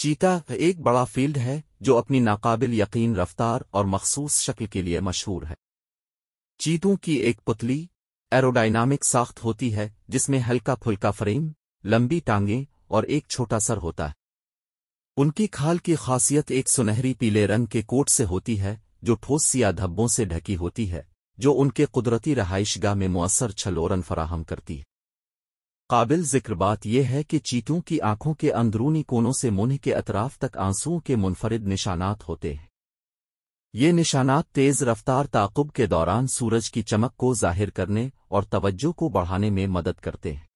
चीता एक बड़ा फील्ड है जो अपनी नाकाबिल यकीन रफ्तार और मखसूस शक्ल के लिए मशहूर है चीतों की एक पुतली एरोडायनामिक साख्त होती है जिसमें हल्का फुल्का फ्रेम लंबी टांगें और एक छोटा सर होता है उनकी खाल की खासियत एक सुनहरी पीले रंग के कोट से होती है जो ठोस सिया धब्बों से ढकी होती है जो उनके कुदरती रहाइशगाह में मौसर छलोरन फराहम करती है काबिल जिक्र बात यह है कि चीतों की आंखों के अंदरूनी कोनों से मुंह के अतराफ तक आंसुओं के मुनफरद निशानात होते हैं ये निशानात तेज़ रफ्तार ताकुब के दौरान सूरज की चमक को जाहिर करने और तवज्जो को बढ़ाने में मदद करते हैं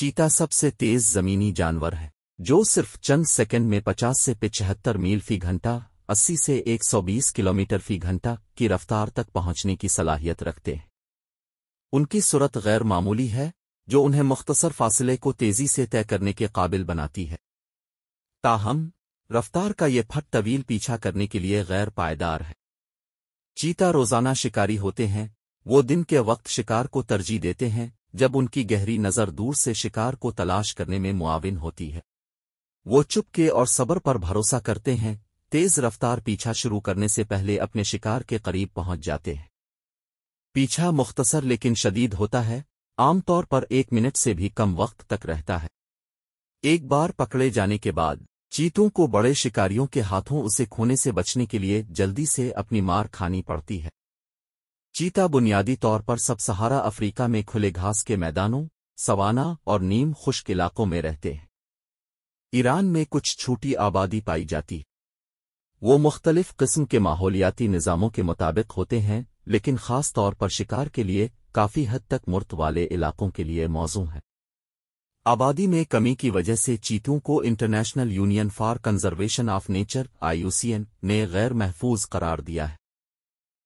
चीता सबसे तेज़ ज़मीनी जानवर है जो सिर्फ चंद सेकंड में 50 से पिछहत्तर मील फी घंटा 80 से 120 किलोमीटर फी घंटा की रफ्तार तक पहुंचने की सलाहियत रखते हैं उनकी सूरत गैर मामूली है जो उन्हें मुख्तसर फासिले को तेजी से तय करने के काबिल बनाती है ताहम रफ्तार का ये फट तवील पीछा करने के लिए गैर पायदार है चीता रोजाना शिकारी होते हैं वो दिन के वक्त शिकार को तरजीह देते हैं जब उनकी गहरी नज़र दूर से शिकार को तलाश करने में मुआविन होती है वो चुपके और सब्र पर भरोसा करते हैं तेज रफ्तार पीछा शुरू करने से पहले अपने शिकार के करीब पहुंच जाते हैं पीछा मुख्तसर लेकिन शदीद होता है आमतौर पर एक मिनट से भी कम वक्त तक रहता है एक बार पकड़े जाने के बाद चीतों को बड़े शिकारियों के हाथों उसे खोने से बचने के लिए जल्दी से अपनी मार खानी पड़ती है चीता बुनियादी तौर पर सब सहारा अफ्रीका में खुले घास के मैदानों सवाना और नीम खुश्क इलाकों में रहते हैं ईरान में कुछ छोटी आबादी पाई जाती है वो मुख्तलिफ किस्म के माहौलियाती निज़ामों के मुताबिक होते हैं लेकिन ख़ास तौर पर शिकार के लिए काफ़ी हद तक मुर्त वाले इलाकों के लिए मौजू है आबादी में कमी की वजह से चीतों को International Union for Conservation of Nature IUCN ने गैर महफूज करार दिया है